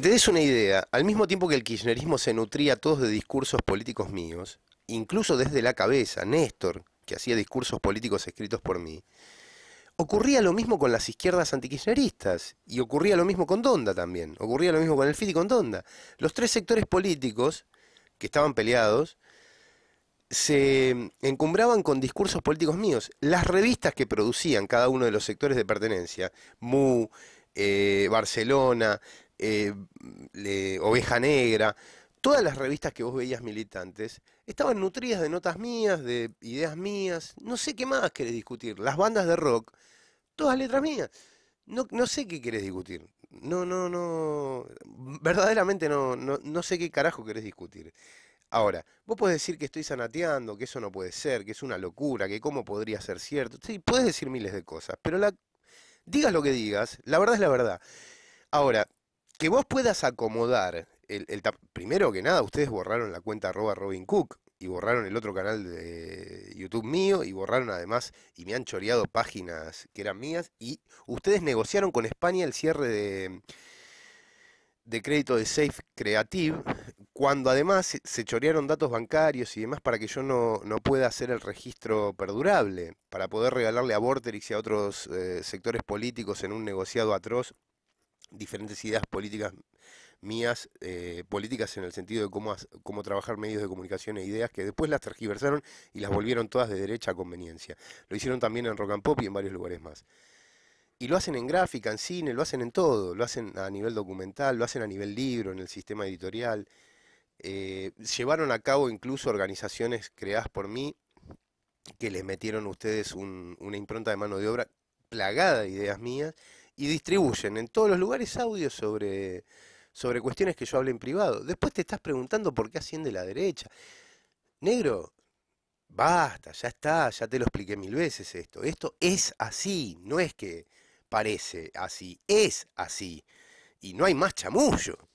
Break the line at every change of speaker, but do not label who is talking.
te des una idea, al mismo tiempo que el kirchnerismo se nutría todos de discursos políticos míos, incluso desde la cabeza, Néstor, que hacía discursos políticos escritos por mí, ocurría lo mismo con las izquierdas anti antikirchneristas, y ocurría lo mismo con Donda también, ocurría lo mismo con el FIT y con Donda. Los tres sectores políticos que estaban peleados se encumbraban con discursos políticos míos. Las revistas que producían cada uno de los sectores de pertenencia, MU, eh, Barcelona, eh, Oveja Negra, todas las revistas que vos veías militantes estaban nutridas de notas mías, de ideas mías, no sé qué más querés discutir. Las bandas de rock, todas letras mías. No, no sé qué querés discutir. No, no, no. Verdaderamente no, no, sé qué carajo querés discutir. Ahora, vos podés decir que estoy sanateando, que eso no puede ser, que es una locura, que cómo podría ser cierto. Sí, podés decir miles de cosas, pero la, digas lo que digas, la verdad es la verdad. Ahora, que vos puedas acomodar, el, primero que nada, ustedes borraron la cuenta arroba Robin Cook y borraron el otro canal de YouTube mío y borraron además y me han choreado páginas que eran mías y ustedes negociaron con España el cierre de, de crédito de Safe Creative cuando además se chorearon datos bancarios y demás para que yo no, pueda hacer el registro perdurable, para poder regalarle a Vorterix y a otros eh, sectores políticos en un negociado atroz diferentes ideas políticas mías, eh, políticas en el sentido de cómo, cómo trabajar medios de comunicación e ideas que después las tergiversaron y las volvieron todas de derecha a conveniencia. Lo hicieron también en Rock and Pop y en varios lugares más. Y lo hacen en gráfica, en cine, lo hacen en todo, lo hacen a nivel documental, lo hacen a nivel libro, en el sistema editorial. Eh, llevaron a cabo incluso organizaciones creadas por mí que les metieron ustedes una impronta de mano de obra plagada de ideas mías y distribuyen en todos los lugares audios sobre, sobre cuestiones que yo hablé en privado. Después te estás preguntando por qué asciende la derecha. Negro, basta, ya está, ya te lo expliqué mil veces esto. Esto es así, no es que parece así, es así. Y no hay más chamullo.